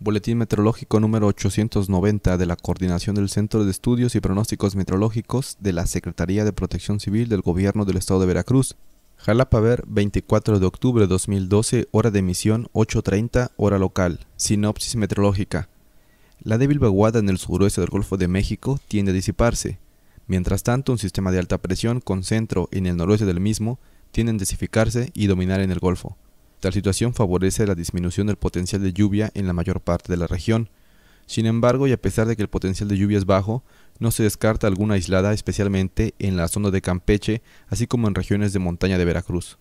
Boletín Meteorológico número 890 de la Coordinación del Centro de Estudios y Pronósticos Meteorológicos de la Secretaría de Protección Civil del Gobierno del Estado de Veracruz. Jalapa Ver, 24 de octubre de 2012, hora de emisión 8.30, hora local. Sinopsis meteorológica. La débil vaguada en el suroeste del Golfo de México tiende a disiparse. Mientras tanto, un sistema de alta presión con centro en el noroeste del mismo tiende a intensificarse y dominar en el Golfo. Tal situación favorece la disminución del potencial de lluvia en la mayor parte de la región. Sin embargo, y a pesar de que el potencial de lluvia es bajo, no se descarta alguna aislada, especialmente en la zona de Campeche, así como en regiones de montaña de Veracruz.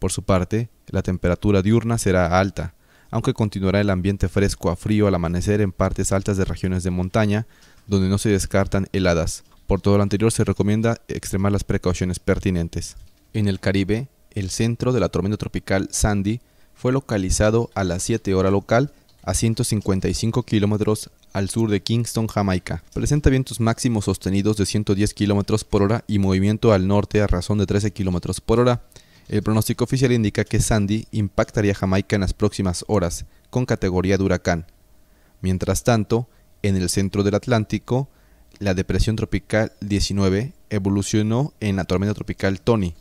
Por su parte, la temperatura diurna será alta, aunque continuará el ambiente fresco a frío al amanecer en partes altas de regiones de montaña, donde no se descartan heladas. Por todo lo anterior se recomienda extremar las precauciones pertinentes. En el Caribe, el centro de la tormenta tropical Sandy fue localizado a las 7 hora local a 155 kilómetros al sur de Kingston, Jamaica. Presenta vientos máximos sostenidos de 110 kilómetros por hora y movimiento al norte a razón de 13 kilómetros por hora. El pronóstico oficial indica que Sandy impactaría Jamaica en las próximas horas, con categoría de huracán. Mientras tanto, en el centro del Atlántico, la depresión tropical 19 evolucionó en la tormenta tropical Tony,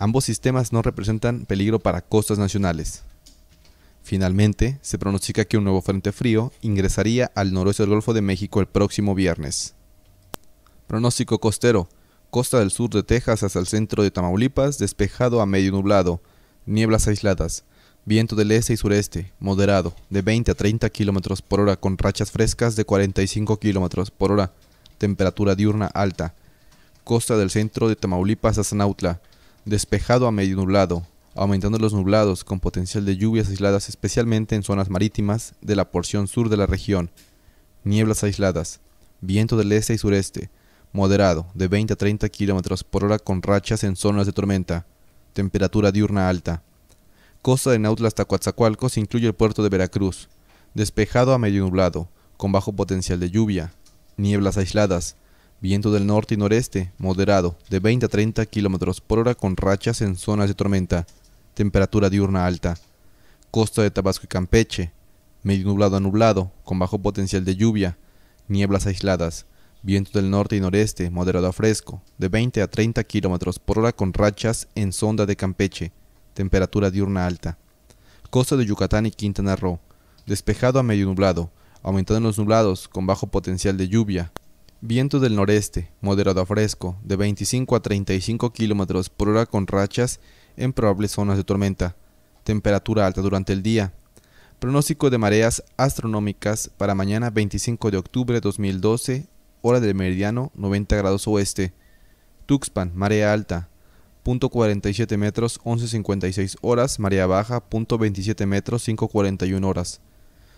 Ambos sistemas no representan peligro para costas nacionales. Finalmente, se pronostica que un nuevo frente frío ingresaría al noroeste del Golfo de México el próximo viernes. Pronóstico costero. Costa del sur de Texas hasta el centro de Tamaulipas, despejado a medio nublado, nieblas aisladas, viento del este y sureste, moderado, de 20 a 30 km por hora, con rachas frescas de 45 km por hora, temperatura diurna alta. Costa del centro de Tamaulipas hasta Nautla, despejado a medio nublado, aumentando los nublados con potencial de lluvias aisladas especialmente en zonas marítimas de la porción sur de la región, nieblas aisladas, viento del este y sureste, moderado, de 20 a 30 km por hora con rachas en zonas de tormenta, temperatura diurna alta. Costa de Nautla hasta Coatzacoalcos incluye el puerto de Veracruz, despejado a medio nublado, con bajo potencial de lluvia, nieblas aisladas, Viento del norte y noreste, moderado, de 20 a 30 km por hora con rachas en zonas de tormenta. Temperatura diurna alta. Costa de Tabasco y Campeche, medio nublado a nublado, con bajo potencial de lluvia, nieblas aisladas. Viento del norte y noreste, moderado a fresco, de 20 a 30 km por hora con rachas en sonda de Campeche. Temperatura diurna alta. Costa de Yucatán y Quintana Roo, despejado a medio nublado, aumentando en los nublados con bajo potencial de lluvia, Viento del noreste, moderado a fresco, de 25 a 35 km por hora con rachas en probables zonas de tormenta. Temperatura alta durante el día. Pronóstico de mareas astronómicas para mañana 25 de octubre de 2012, hora del meridiano 90 grados oeste. Tuxpan, marea alta. Punto 47 metros 11.56 horas, marea baja, punto 27 metros 5.41 horas.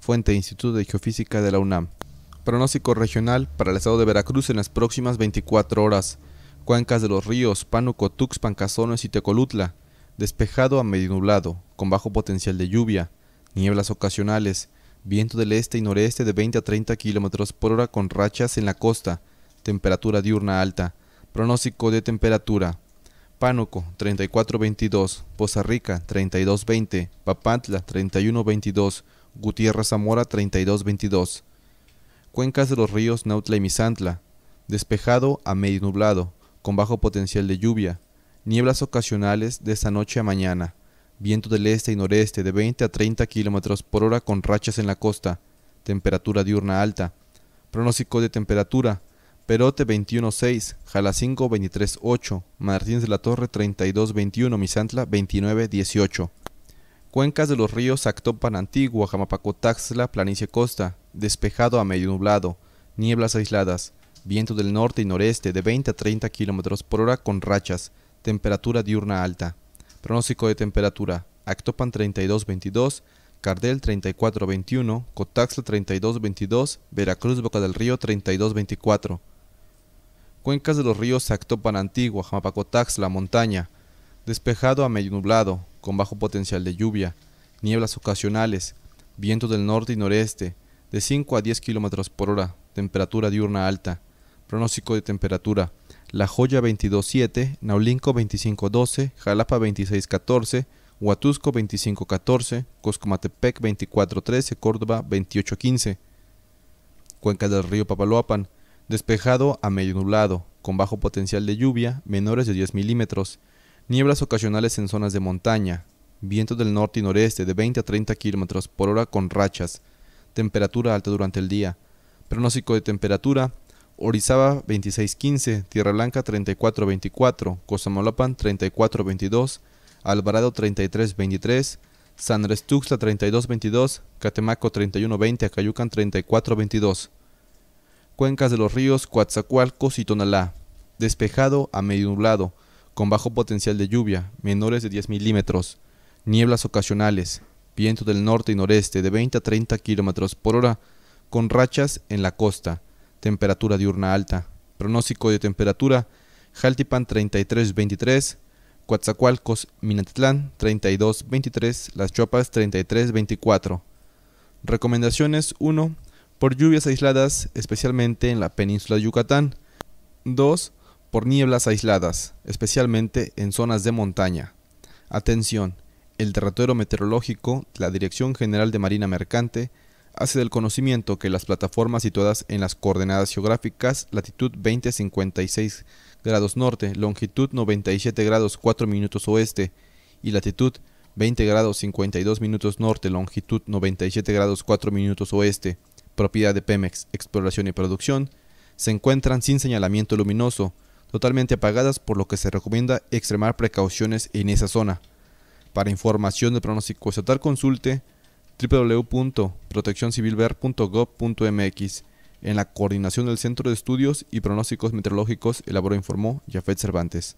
Fuente Instituto de Geofísica de la UNAM. Pronóstico regional para el estado de Veracruz en las próximas 24 horas. Cuencas de los ríos Pánuco, Tuxpan, Cazones y Tecolutla. Despejado a medio nublado, con bajo potencial de lluvia. Nieblas ocasionales. Viento del este y noreste de 20 a 30 km por hora con rachas en la costa. Temperatura diurna alta. Pronóstico de temperatura. Pánuco 3422, Poza Rica 3220, Papantla 3122, Gutiérrez Zamora 3222. Cuencas de los ríos Nautla y Misantla. Despejado a medio nublado, con bajo potencial de lluvia. Nieblas ocasionales de esta noche a mañana. Viento del este y noreste de 20 a 30 km por hora con rachas en la costa. Temperatura diurna alta. Pronóstico de temperatura. Perote 21.6, 23 23.8, Martínez de la Torre 32.21, Misantla 29.18. Cuencas de los ríos Actopan Antigua, Jamapacotaxla, Planicie Costa, despejado a medio nublado, nieblas aisladas, viento del norte y noreste de 20 a 30 km por hora con rachas, temperatura diurna alta. Pronóstico de temperatura, Actopan 32-22, Cardel 34-21, Cotaxla 32-22, Veracruz Boca del Río 32-24. Cuencas de los ríos Actopan Antigua, Jamapacotaxla, Montaña, despejado a medio nublado, con bajo potencial de lluvia, nieblas ocasionales, vientos del norte y noreste, de 5 a 10 km por hora, temperatura diurna alta, pronóstico de temperatura, La Joya 22.7, Naulinco 25.12, Jalapa 26.14, Huatusco 25.14, Coscomatepec 24.13, Córdoba 28.15. Cuenca del río Papaloapan, despejado a medio nublado, con bajo potencial de lluvia, menores de 10 milímetros, Nieblas ocasionales en zonas de montaña. Vientos del norte y noreste de 20 a 30 km por hora con rachas. Temperatura alta durante el día. Pronóstico de temperatura. Orizaba 26.15, Tierra Blanca 34.24, 24 34.22, Alvarado 33.23, San Andrés 32.22, Catemaco 31.20, Acayucan 34.22, Cuencas de los ríos Coatzacoalcos y Tonalá. Despejado a medio nublado con bajo potencial de lluvia, menores de 10 milímetros, nieblas ocasionales, viento del norte y noreste de 20 a 30 kilómetros por hora, con rachas en la costa, temperatura diurna alta, pronóstico de temperatura, Jaltipan 33-23, Coatzacoalcos, Minatitlán 32-23, Las Chopas 33-24. Recomendaciones 1. Por lluvias aisladas, especialmente en la península de Yucatán. 2 por nieblas aisladas, especialmente en zonas de montaña. Atención, el terratero meteorológico la Dirección General de Marina Mercante hace del conocimiento que las plataformas situadas en las coordenadas geográficas latitud 56 grados norte, longitud 97 grados 4 minutos oeste y latitud 20 grados 52 minutos norte, longitud 97 grados 4 minutos oeste, propiedad de Pemex, exploración y producción, se encuentran sin señalamiento luminoso, totalmente apagadas, por lo que se recomienda extremar precauciones en esa zona. Para información de pronóstico estatal consulte www.proteccioncivilver.gov.mx. En la coordinación del Centro de Estudios y Pronósticos Meteorológicos elaboró e informó Jafet Cervantes.